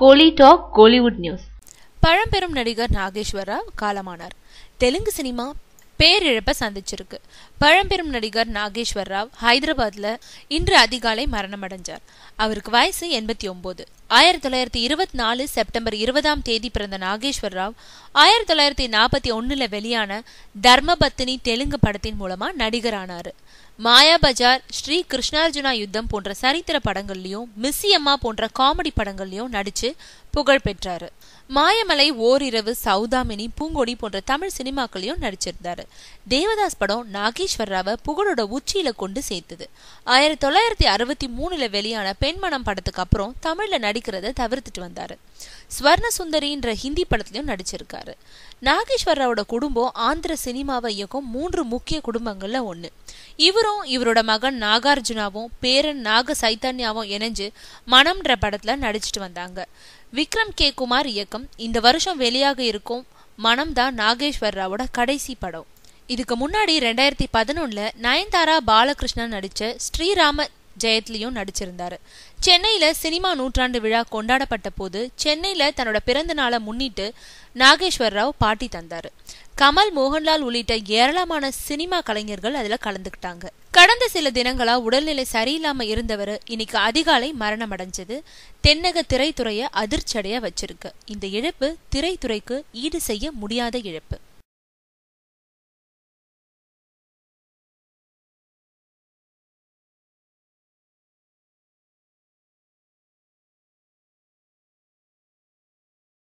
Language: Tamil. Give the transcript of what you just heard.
கோலி டாக் கோலிவுட் நியூஸ் பழம்பெரும் நடிகர் ராவ் காலமானார் தெலுங்கு சினிமா பேரிழப்பை சந்திச்சிருக்கு பழம்பெரும் நடிகர் நாகேஸ்வர் ராவ் ஹைதராபாத்ல இன்று அதிகாலை மரணமடைஞ்சார் அவருக்கு வயசு எண்பத்தி ஒன்பது ஆயிரத்தி தொள்ளாயிரத்தி இருபத்தி நாலு செப்டம்பர் இருபதாம் தேதி பிறந்த நாகேஸ்வர் ராவ் ஆயிரத்தி தொள்ளாயிரத்தி நாற்பத்தி ஒன்னுல வெளியான தர்மபத்தினி தெலுங்கு படத்தின் மூலமா நடிகரானார் மாயா பஜார் ஸ்ரீ கிருஷ்ணார்ஜுனா யுத்தம் போன்ற சரித்திர படங்கள்லயும் மிஸ்ஸி அம்மா போன்ற காமெடி படங்கள்லயும் நடிச்சு புகழ் பெற்றாரு மாயமலை ஓரிரவு சௌதாமினி பூங்கொடி போன்ற தமிழ் சினிமாக்களையும் நடிச்சிருந்தாரு தேவதாஸ் படம் நாகேஸ்வர் ராவை புகழோட உச்சியில கொண்டு சேர்த்தது ஆயிரத்தி தொள்ளாயிரத்தி அறுபத்தி மூணுல வெளியான பெண்மணம் படத்துக்கு அப்புறம் தமிழ்ல நடிக்கிறத தவிர்த்துட்டு வந்தார் ஸ்வர்ண சுந்தரின்ற ஹிந்தி படத்திலையும் நடிச்சிருக்காரு நாகேஸ்வரராவோட குடும்பம் ஆந்திர சினிமாவை இயக்கும் மூன்று முக்கிய குடும்பங்கள்ல ஒண்ணு இவரும் இவரோட மகன் நாகார்ஜுனாவும் பேரன் நாக சைத்தன்யாவும் இணைஞ்சு மனம்ன்ற படத்துல நடிச்சிட்டு வந்தாங்க விக்ரம் கே குமார் இயக்கம் இந்த வருஷம் வெளியாக இருக்கும் மனம் தான் நாகேஸ்வர் ராவோட கடைசி படம் இதுக்கு முன்னாடி ரெண்டாயிரத்தி பதினொன்னுல நயன்தாரா பாலகிருஷ்ணன் நடிச்ச ஸ்ரீராம ஜெயத்லியும் நடிச்சிருந்தாரு சென்னையில சினிமா நூற்றாண்டு விழா கொண்டாடப்பட்ட போது சென்னையில தன்னோட பிறந்த நாளை முன்னிட்டு நாகேஸ்வர ராவ் பாட்டி தந்தாரு கமல் மோகன்லால் உள்ளிட்ட ஏராளமான சினிமா கலைஞர்கள் அதுல கலந்துக்கிட்டாங்க கடந்த சில தினங்களா உடல்நிலை சரியில்லாம இருந்தவர் இன்னைக்கு அதிகாலை மரணம் அடைஞ்சது தென்னக திரைத்துறையை அதிர்ச்சடைய வச்சிருக்கு இந்த இழப்பு திரைத்துறைக்கு ஈடு செய்ய முடியாத இழப்பு